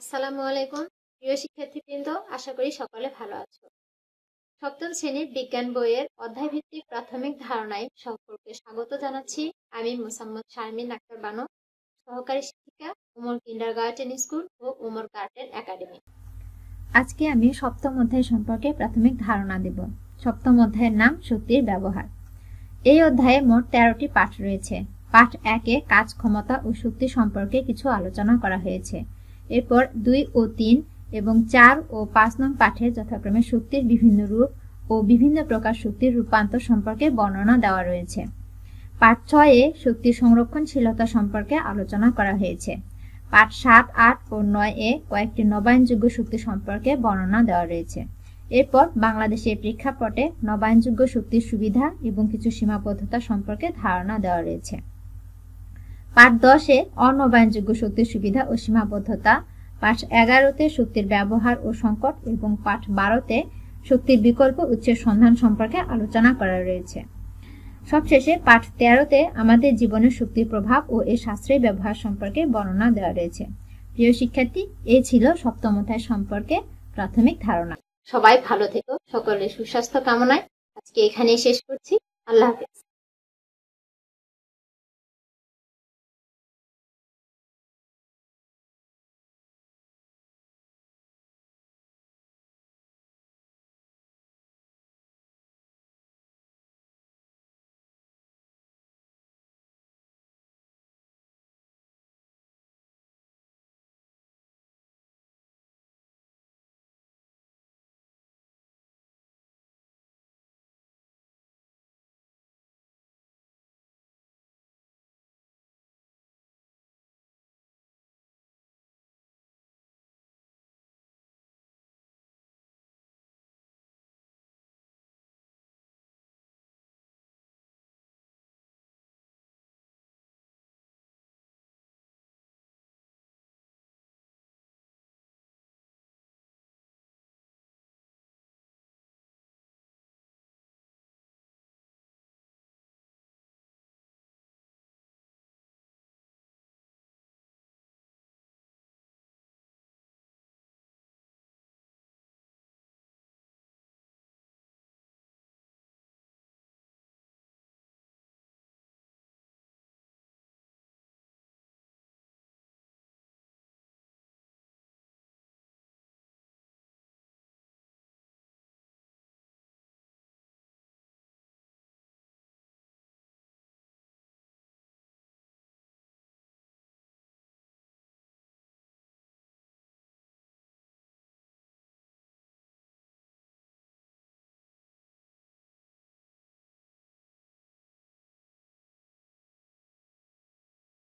আসসালামু আলাইকুম প্রিয় শিক্ষার্থীবৃন্দ আশা করি সকলে ভালো আছো সপ্তম শ্রেণীর বিজ্ঞান বইয়ের অধ্যায়ভিত্তিক প্রাথমিক ধারণায় সম্পর্কে স্বাগত জানাচ্ছি আমি মোসাম্মদ শারমিন আক্তার বানো সহকারী শিক্ষিকা উমর কিন্ডার গার্টেন স্কুল ও উমর গার্টেন একাডেমি আজকে আমি সপ্তম অধ্যায় সম্পর্কে প্রাথমিক ধারণা দেব সপ্তম অধ্যায়ের নাম সত্যির ব্যবহার এই অধ্যায়ে মোট তেরোটি পাঠ রয়েছে পাঠ একে কাজ ক্ষমতা ও শক্তি সম্পর্কে কিছু আলোচনা করা হয়েছে এরপর দুই ও তিন এবং চার ও পাঁচ নং পাঠে যথাক্রমে শক্তির বিভিন্ন রূপ ও বিভিন্ন প্রকার শক্তির রূপান্তর সম্পর্কে বর্ণনা দেওয়া রয়েছে পাঠ ছয়ে শক্তির সংরক্ষণশীলতা সম্পর্কে আলোচনা করা হয়েছে পাঠ সাত আট ও নয় এ কয়েকটি নবায়নযোগ্য শক্তি সম্পর্কে বর্ণনা দেওয়া রয়েছে এরপর বাংলাদেশের প্রেক্ষাপটে নবায়নযোগ্য শক্তির সুবিধা এবং কিছু সীমাবদ্ধতা সম্পর্কে ধারণা দেওয়া রয়েছে পাঠ দশে অনবায়নযোগ্য শক্তির সুবিধা ও সীমাবদ্ধতা পাঠ এগারোতে শক্তির ব্যবহার ও সংকট এবং পাঠ বারোতে শক্তির বিকল্প উৎসের সন্ধান সম্পর্কে আলোচনা করা রয়েছে সবশেষে পাঠ তেরোতে আমাদের জীবনের শক্তির প্রভাব ও এ শাস্ত্রের ব্যবহার সম্পর্কে বর্ণনা দেওয়া রয়েছে প্রিয় শিক্ষার্থী এ ছিল সপ্তমতায় সম্পর্কে প্রাথমিক ধারণা সবাই ভালো থেকো সকলের সুস্বাস্থ্য কামনায় আজকে এখানেই শেষ করছি আল্লাহ হাফিজ